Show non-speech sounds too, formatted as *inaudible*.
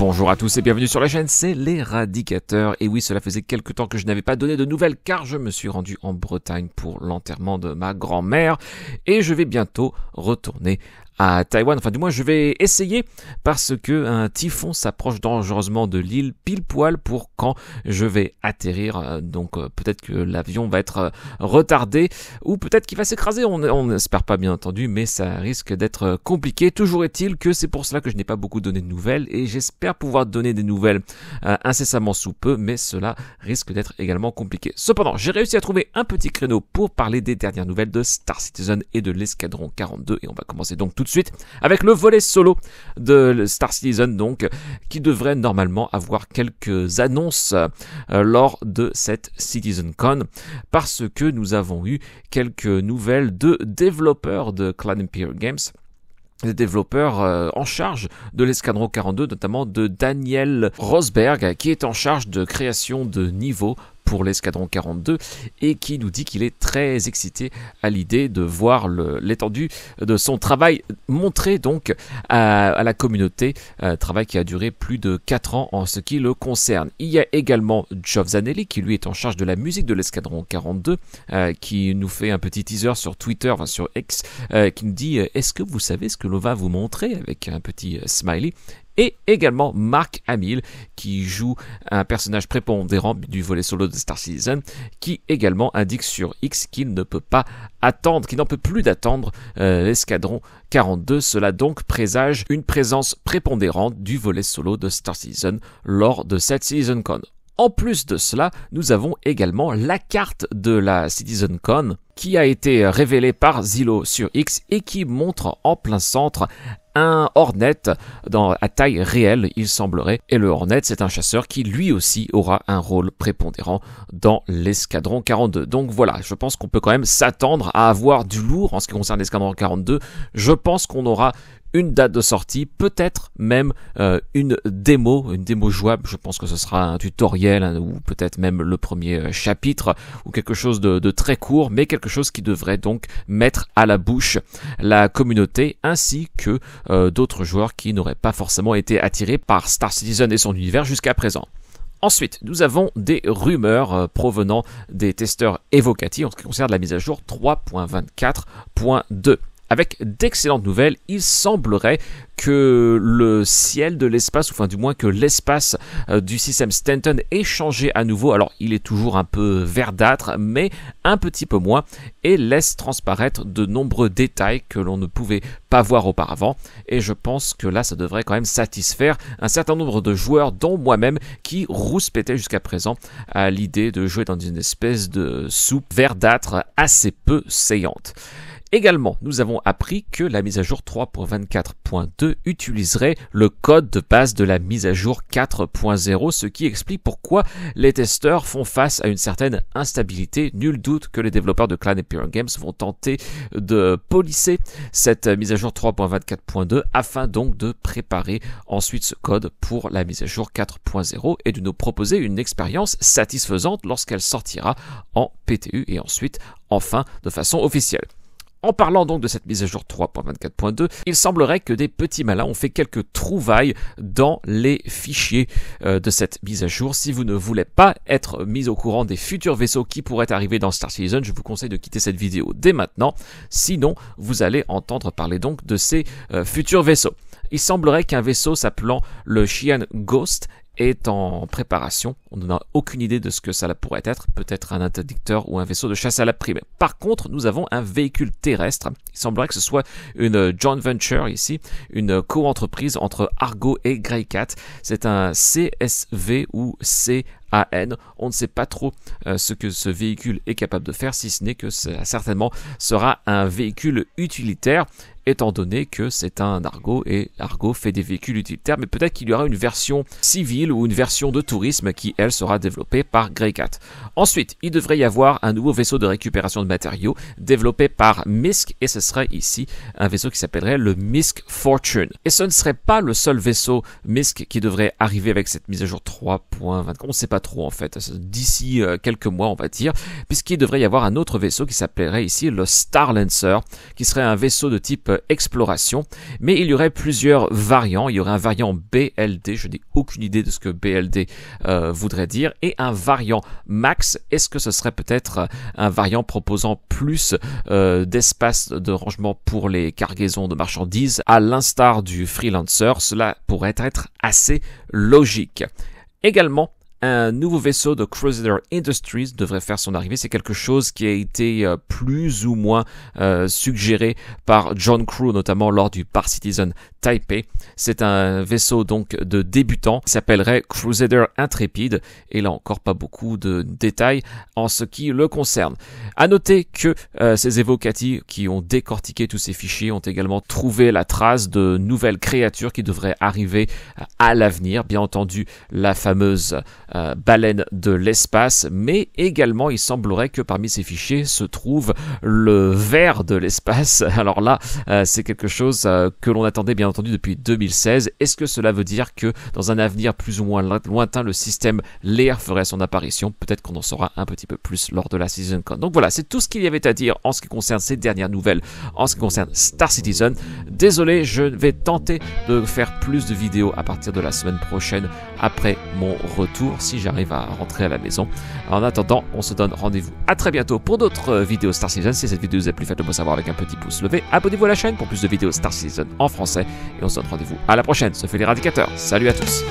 Bonjour à tous et bienvenue sur la chaîne, c'est l'éradicateur. Et oui, cela faisait quelque temps que je n'avais pas donné de nouvelles car je me suis rendu en Bretagne pour l'enterrement de ma grand-mère et je vais bientôt retourner à Taïwan. Enfin, du moins, je vais essayer parce que un typhon s'approche dangereusement de l'île pile poil pour quand je vais atterrir. Euh, donc, euh, peut-être que l'avion va être euh, retardé ou peut-être qu'il va s'écraser. On n'espère pas, bien entendu, mais ça risque d'être compliqué. Toujours est-il que c'est pour cela que je n'ai pas beaucoup donné de nouvelles et j'espère pouvoir donner des nouvelles incessamment sous peu, mais cela risque d'être également compliqué. Cependant, j'ai réussi à trouver un petit créneau pour parler des dernières nouvelles de Star Citizen et de l'escadron 42 et on va commencer donc tout de avec le volet solo de Star Citizen, donc, qui devrait normalement avoir quelques annonces euh, lors de cette CitizenCon, parce que nous avons eu quelques nouvelles de développeurs de Clan Imperial Games des développeurs euh, en charge de l'escadron 42, notamment de Daniel Rosberg, qui est en charge de création de niveaux pour l'escadron 42 et qui nous dit qu'il est très excité à l'idée de voir l'étendue de son travail montré donc à, la communauté, Un euh, travail qui a duré plus de 4 ans en ce qui le concerne. Il y a également Joff Zanelli qui lui est en charge de la musique de l'escadron 42 euh, qui nous fait un petit teaser sur Twitter, enfin sur X, euh, qui nous dit est-ce que vous savez ce que l'on va vous montrer avec un petit smiley et également Mark Hamill qui joue un personnage prépondérant du volet solo de Star Citizen qui également indique sur X qu'il ne peut pas attendre, qu'il n'en peut plus d'attendre euh, l'escadron 42. Cela donc présage une présence prépondérante du volet solo de Star Citizen lors de cette Con. En plus de cela, nous avons également la carte de la Citizen Con qui a été révélée par Zillow sur X et qui montre en plein centre un Hornet dans, à taille réelle, il semblerait. Et le Hornet, c'est un chasseur qui lui aussi aura un rôle prépondérant dans l'escadron 42. Donc voilà, je pense qu'on peut quand même s'attendre à avoir du lourd en ce qui concerne l'escadron 42. Je pense qu'on aura une date de sortie, peut-être même euh, une démo, une démo jouable. Je pense que ce sera un tutoriel hein, ou peut-être même le premier euh, chapitre ou quelque chose de, très court, mais quelque chose qui devrait donc mettre à la bouche la communauté ainsi que euh, d'autres joueurs qui n'auraient pas forcément été attirés par Star Citizen et son univers jusqu'à présent. Ensuite, nous avons des rumeurs provenant des testeurs évocatifs en ce qui concerne la mise à jour 3.24.2 avec d'excellentes nouvelles. Il semblerait que le ciel de l'espace, ou enfin du moins que l'espace euh, du système Stanton ait changé à nouveau. Alors il est toujours un peu verdâtre, mais un petit peu moins, et laisse transparaître de nombreux détails que l'on ne pouvait pas voir auparavant. Et je pense que là, ça devrait quand même satisfaire un certain nombre de joueurs, dont moi-même, qui rouspétaient jusqu'à présent à l'idée de jouer dans une espèce de soupe verdâtre assez peu saillante. Également, nous avons appris que la mise à jour 3.24.2 utiliserait le code de base de la mise à jour 4.0, ce qui explique pourquoi les testeurs font face à une certaine instabilité. Nul doute que les développeurs de Clan et Games vont tenter de polisser cette mise à jour 3.24.2 afin donc de préparer ensuite ce code pour la mise à jour 4.0 et de nous proposer une expérience satisfaisante lorsqu'elle sortira en PTU et ensuite enfin de façon officielle. En parlant donc de cette mise à jour 3.24.2, il semblerait que des petits malins ont fait quelques trouvailles dans les fichiers euh, de cette mise à jour. Si vous ne voulez pas être mis au courant des futurs vaisseaux qui pourraient arriver dans Star Citizen, je vous conseille de quitter cette vidéo dès maintenant. Sinon, vous allez entendre parler donc de ces euh, futurs vaisseaux. Il semblerait qu'un vaisseau s'appelant le Chien Ghost est en préparation. On n'a aucune idée de ce que ça pourrait être, peut-être un interdicteur ou un vaisseau de chasse à la prime. Par contre, nous avons un véhicule terrestre. Il semblerait que ce soit une joint venture ici, une co-entreprise entre Argo et Greycat. C'est un CSV ou C on ne sait pas trop euh, ce que ce véhicule est capable de faire, si ce n'est que ça certainement sera un véhicule utilitaire étant donné que c'est un Argo et Argo fait des véhicules utilitaires, mais peut-être qu'il y aura une version civile ou une version de tourisme qui, elle, sera développée par Greycat. Ensuite, il devrait y avoir un nouveau vaisseau de récupération de matériaux développé par MISC et ce serait ici un vaisseau qui s'appellerait le MISC Fortune. Et ce ne serait pas le seul vaisseau MISC qui devrait arriver avec cette mise à jour 3.24. On ne sait pas trop en fait, d'ici euh, quelques mois on va dire, puisqu'il devrait y avoir un autre vaisseau qui s'appellerait ici le Star Lancer, qui serait un vaisseau de type euh, exploration, mais il y aurait plusieurs variants, il y aurait un variant BLD, je n'ai aucune idée de ce que BLD euh, voudrait dire, et un variant Max, est-ce que ce serait peut-être un variant proposant plus d'espace de rangement pour les cargaisons de marchandises, à l'instar du Freelancer, cela pourrait être assez logique. Également, un nouveau vaisseau de Crusader Industries devrait faire son arrivée. C'est quelque chose qui a été euh, plus ou moins euh, suggéré par John Crew, notamment lors du Par Citizen Taipei. C'est un vaisseau donc de débutants, qui s'appellerait Crusader Intrépide, et là encore pas beaucoup de détails en ce qui le concerne. À noter que euh, ces évocati qui ont décortiqué tous ces fichiers ont également trouvé la trace de nouvelles créatures qui devraient arriver à l'avenir, bien entendu la fameuse euh, baleine de l'espace, mais également il semblerait que parmi ces fichiers se trouve le ver de l'espace. *laughs* Alors là, euh, c'est quelque chose que l'on attendait bien entendu depuis 2016. Est-ce que cela veut dire que dans un avenir plus ou moins lointain, le système l'air ferait son apparition Peut-être qu'on en saura un petit peu plus lors de la Season Con. Donc voilà, c'est tout ce qu'il y avait à dire en ce qui concerne ces dernières nouvelles, en ce qui concerne Star Citizen. Désolé, je vais tenter de faire plus de vidéos à partir de la semaine prochaine après mon retour, si j'arrive à rentrer à la maison. En attendant, on se donne rendez-vous à très bientôt pour d'autres vidéos Star Citizen. Si cette vidéo vous a plu, faites-le moi savoir avec un petit pouce levé. Abonnez-vous à la chaîne pour plus de vidéos Star Citizen en français et on se donne rendez-vous à la prochaine. ce fait l'éradicateur. Salut à tous.